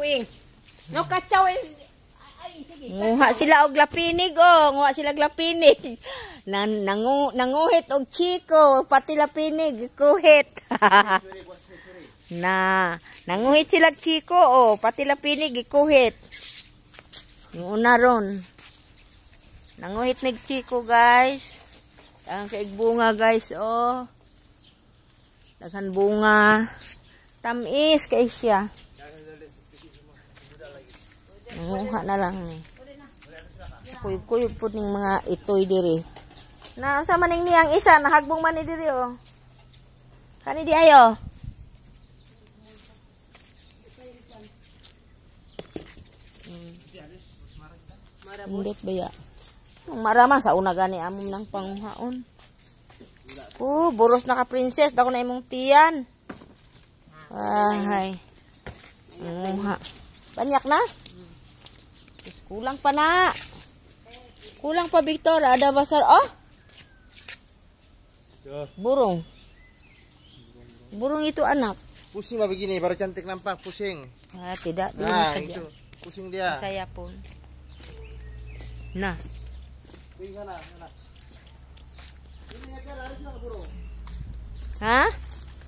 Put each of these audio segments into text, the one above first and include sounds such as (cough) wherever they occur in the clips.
tuig. No kachaw eh. ay sige. Nguha sila og lapinig oh, nguha sila og lapinig. (laughs) Nan nangu, nanguhit og chiko pati lapinig kuhit. (laughs) na nanguhit sila og chiko oh, pati lapinig ikuhit. Yung una ron. Nanguhit mig chiko guys. Ang kaigbunga guys oh. Daghan bunga. Tamis kay siya. Nanguha na lang ni. Kuyog-kuyog po ning mga itoy diri. Na sa maning niyang isa nahagbong man ni diri oh. Kani di ayo. Hmm. Indot ba ya? Marama sa una gani amom ng panghaon. Oh, boros na ka princess dako na imong tiyan. Ay. Nguha. Banyak na? Kulang pa na. Kulang pa, Victor. Ada basar. Oh! Burung. Burung itu anak. Pusing lah begini, baru cantik nampak. Pusing. Ah, tidak. nah, saja. itu. Pusing dia. Saya pun. Nah. Pusing sana, Hah?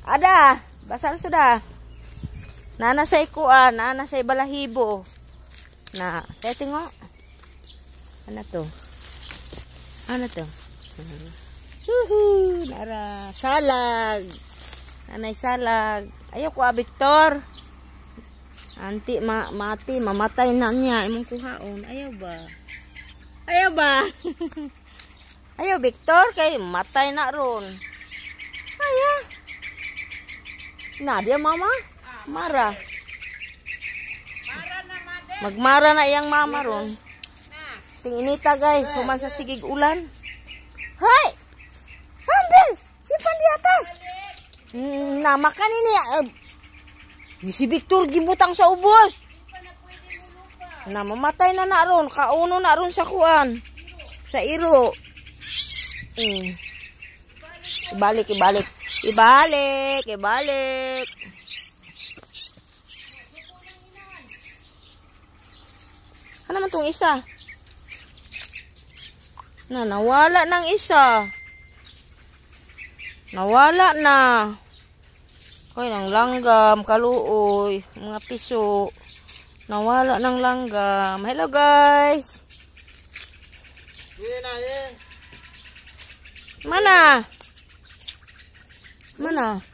Ada. Basar sudah. Nana saya kuan, nana saya balahibo. na tete nga ano to ano to Woohoo! nara salag nanay salag ayoko ah Victor anti ma mati mamatay na niya imong kuhaon ayaw ba ayaw ba (laughs) ayaw Victor kay matay na ron ayaw na dia mama Mara! Magmara na iyang mama ron. Tinginita guys, human sa sigig ulan. Hoy! Humble! Sipan di atas! Mm, namakan ini. Uh, si Victor gibutang sa ubos. Na mamatay na na ron. Kauno na ron sa kuan. Sa iro. Mm. Ibalik, ibalik. Ibalik, ibalik. Ano naman tong isa? Na, nawala ng isa. Nawala na. Koy ng langgam, kaluoy, mga piso. Nawala ng langgam. Hello guys. Mana? Mana?